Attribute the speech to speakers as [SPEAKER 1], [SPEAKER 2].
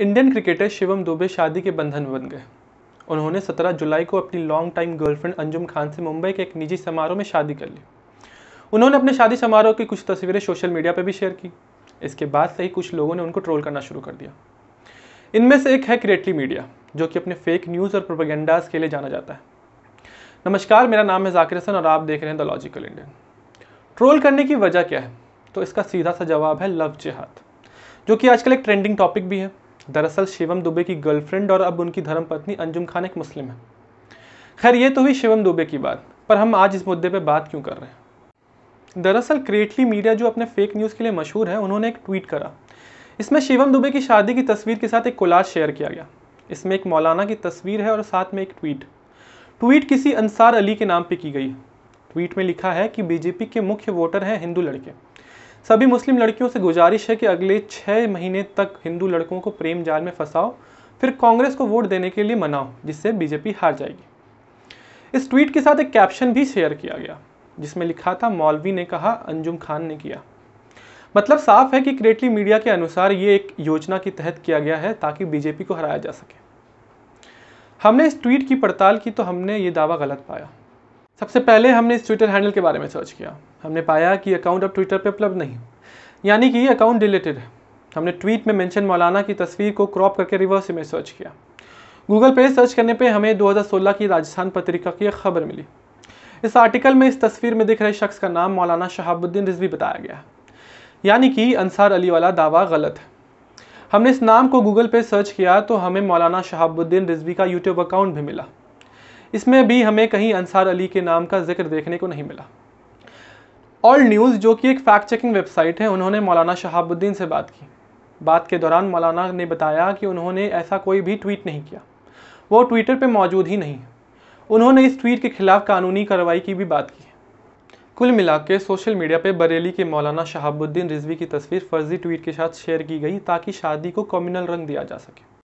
[SPEAKER 1] Indian cricketer Shivam Dubey शादी के बंधन में बन गए उन्होंने 17 जुलाई को अपनी long time girlfriend Anjum Khan से मुंबई के एक निजी समारोह में शादी कर ली उन्होंने अपने शादी समारोह की कुछ तस्वीरें सोशल मीडिया पर भी शेयर की इसके बाद से ही कुछ लोगों ने उनको ट्रोल करना शुरू कर दिया इनमें से एक है क्रिएटली मीडिया जो कि अपने फेक न्यूज़ और प्रोपेगेंडाज के लिए जाना जाता है नमस्कार मेरा नाम है जाकिर हसन और आप देख रहे हैं द लॉजिकल इंडियन ट्रोल करने की वजह क्या है तो इसका सीधा सा जवाब है लव जिहाद जो कि आजकल एक ट्रेंडिंग टॉपिक भी है दरअसल शिवम दुबे की गर्लफ्रेंड और अब उनकी धर्मपत्नी अंजुम खान एक मुस्लिम है खैर ये तो हुई शिवम दुबे की बात पर हम आज इस मुद्दे पर बात क्यों कर रहे हैं दरअसल क्रिएटली मीडिया जो अपने फेक न्यूज़ के लिए मशहूर है उन्होंने एक ट्वीट करा इसमें शिवम दुबे की शादी की तस्वीर के साथ एक कोलाज शेयर किया गया इसमें एक मौलाना की तस्वीर है और साथ में एक ट्वीट ट्वीट किसी अंसार अली के नाम पे की गई ट्वीट में लिखा है कि बीजेपी के मुख्य वोटर हैं हिंदू लड़के सभी मुस्लिम लड़कियों से गुजारिश है कि अगले छः महीने तक हिंदू लड़कों को प्रेम जाल में फंसाओ फिर कांग्रेस को वोट देने के लिए मनाओ जिससे बीजेपी हार जाएगी इस ट्वीट के साथ एक कैप्शन भी शेयर किया गया जिसमें लिखा था मौलवी ने कहा अंजुम खान ने किया मतलब साफ है कि क्रेटली मीडिया के अनुसार ये एक योजना के तहत किया गया है ताकि बीजेपी को हराया जा सके हमने इस ट्वीट की पड़ताल की तो हमने ये दावा गलत पाया सबसे पहले हमने इस ट्विटर हैंडल के बारे में सर्च किया हमने पाया कि अकाउंट अब ट्विटर पर उपलब्ध नहीं यानी कि ये अकाउंट डिलेटेड है हमने ट्वीट में मेंशन मौलाना की तस्वीर को क्रॉप करके रिवर्स इमेज सर्च किया गूगल पे सर्च करने पे हमें 2016 की राजस्थान पत्रिका की एक खबर मिली इस आर्टिकल में इस तस्वीर में दिख रहे शख्स का नाम मौलाना शहाबुद्दीन रिजवी बताया गया यानी कि अंसार अली वाला दावा गलत है हमने इस नाम को गूगल पे सर्च किया तो हमें मौलाना शहाबुद्दीन रिजवी का यूट्यूब अकाउंट भी मिला इसमें भी हमें कहीं अंसार अली के नाम का जिक्र देखने को नहीं मिला ऑल न्यूज़ जो कि एक फैक्ट चेकिंग वेबसाइट है उन्होंने मौलाना शहाबुद्दीन से बात की बात के दौरान मौलाना ने बताया कि उन्होंने ऐसा कोई भी ट्वीट नहीं किया वो ट्विटर पर मौजूद ही नहीं उन्होंने इस ट्वीट के खिलाफ कानूनी कार्रवाई की भी बात की कुल मिला के सोशल मीडिया पर बरेली के मौलाना शहाबुद्दीन रिजवी की तस्वीर फर्जी ट्वीट के साथ शेयर की गई ताकि शादी को कम्युनल रंग दिया जा सके